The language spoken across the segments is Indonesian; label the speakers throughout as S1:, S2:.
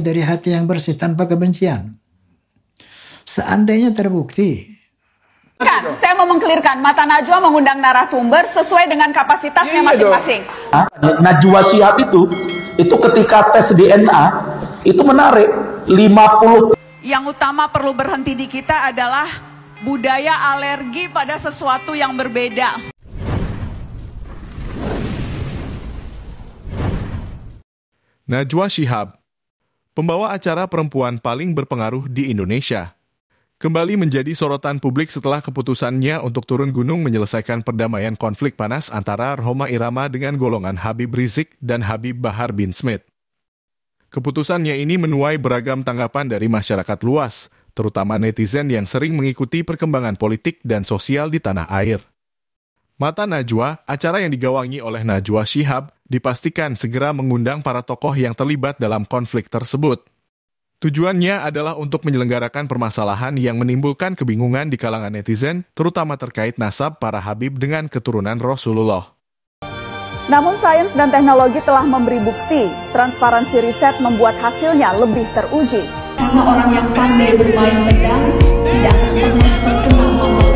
S1: dari hati yang bersih tanpa kebencian. Seandainya terbukti
S2: Kan, saya mau mengklirkan, Mata Najwa mengundang narasumber sesuai dengan kapasitasnya iya masing-masing.
S1: Iya Najwa Syihab itu, itu ketika tes DNA,
S2: itu menarik, 50. Yang utama perlu berhenti di kita adalah budaya alergi pada sesuatu yang berbeda.
S1: Najwa Syihab pembawa acara perempuan paling berpengaruh di Indonesia. Kembali menjadi sorotan publik setelah keputusannya untuk turun gunung menyelesaikan perdamaian konflik panas antara Roma Irama dengan golongan Habib Rizik dan Habib Bahar bin Smith. Keputusannya ini menuai beragam tanggapan dari masyarakat luas, terutama netizen yang sering mengikuti perkembangan politik dan sosial di tanah air. Mata Najwa, acara yang digawangi oleh Najwa Shihab, dipastikan segera mengundang para tokoh yang terlibat dalam konflik tersebut. Tujuannya adalah untuk menyelenggarakan permasalahan yang menimbulkan kebingungan di kalangan netizen, terutama terkait nasab para Habib dengan keturunan Rasulullah.
S2: Namun sains dan teknologi telah memberi bukti, transparansi riset membuat hasilnya lebih teruji. Karena orang yang pandai bermain pedang tidak akan pernah terkenal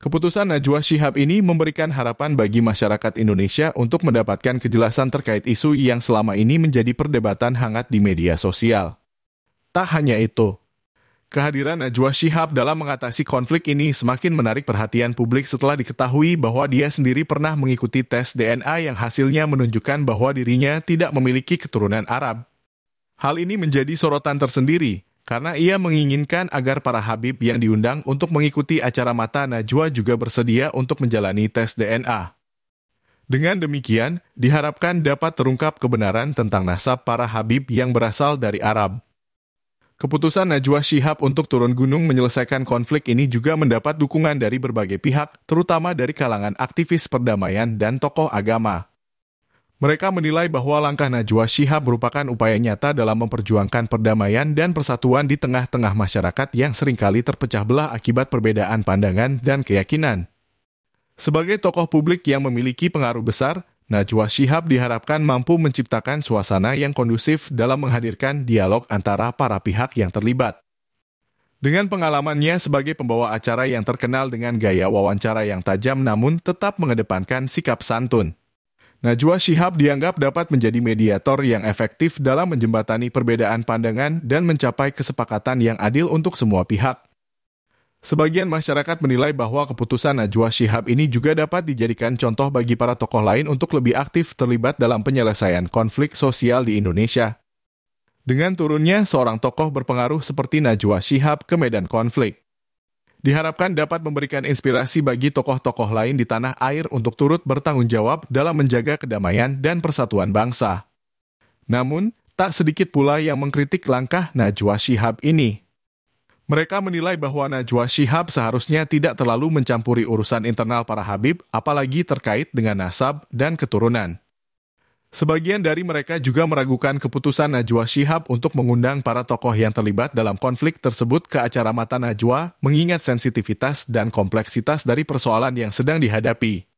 S1: Keputusan Najwa Shihab ini memberikan harapan bagi masyarakat Indonesia untuk mendapatkan kejelasan terkait isu yang selama ini menjadi perdebatan hangat di media sosial. Tak hanya itu, kehadiran Najwa Shihab dalam mengatasi konflik ini semakin menarik perhatian publik setelah diketahui bahwa dia sendiri pernah mengikuti tes DNA yang hasilnya menunjukkan bahwa dirinya tidak memiliki keturunan Arab. Hal ini menjadi sorotan tersendiri, karena ia menginginkan agar para Habib yang diundang untuk mengikuti acara mata Najwa juga bersedia untuk menjalani tes DNA. Dengan demikian, diharapkan dapat terungkap kebenaran tentang nasab para Habib yang berasal dari Arab. Keputusan Najwa Shihab untuk turun gunung menyelesaikan konflik ini juga mendapat dukungan dari berbagai pihak, terutama dari kalangan aktivis perdamaian dan tokoh agama. Mereka menilai bahwa langkah Najwa Shihab merupakan upaya nyata dalam memperjuangkan perdamaian dan persatuan di tengah-tengah masyarakat yang seringkali terpecah belah akibat perbedaan pandangan dan keyakinan. Sebagai tokoh publik yang memiliki pengaruh besar, Najwa Shihab diharapkan mampu menciptakan suasana yang kondusif dalam menghadirkan dialog antara para pihak yang terlibat. Dengan pengalamannya sebagai pembawa acara yang terkenal dengan gaya wawancara yang tajam namun tetap mengedepankan sikap santun, Najwa Shihab dianggap dapat menjadi mediator yang efektif dalam menjembatani perbedaan pandangan dan mencapai kesepakatan yang adil untuk semua pihak. Sebagian masyarakat menilai bahwa keputusan Najwa Shihab ini juga dapat dijadikan contoh bagi para tokoh lain untuk lebih aktif terlibat dalam penyelesaian konflik sosial di Indonesia. Dengan turunnya seorang tokoh berpengaruh seperti Najwa Shihab ke medan konflik diharapkan dapat memberikan inspirasi bagi tokoh-tokoh lain di tanah air untuk turut bertanggung jawab dalam menjaga kedamaian dan persatuan bangsa. Namun, tak sedikit pula yang mengkritik langkah Najwa Shihab ini. Mereka menilai bahwa Najwa Shihab seharusnya tidak terlalu mencampuri urusan internal para Habib, apalagi terkait dengan nasab dan keturunan. Sebagian dari mereka juga meragukan keputusan Najwa Shihab untuk mengundang para tokoh yang terlibat dalam konflik tersebut ke acara mata Najwa, mengingat sensitivitas dan kompleksitas dari persoalan yang sedang dihadapi.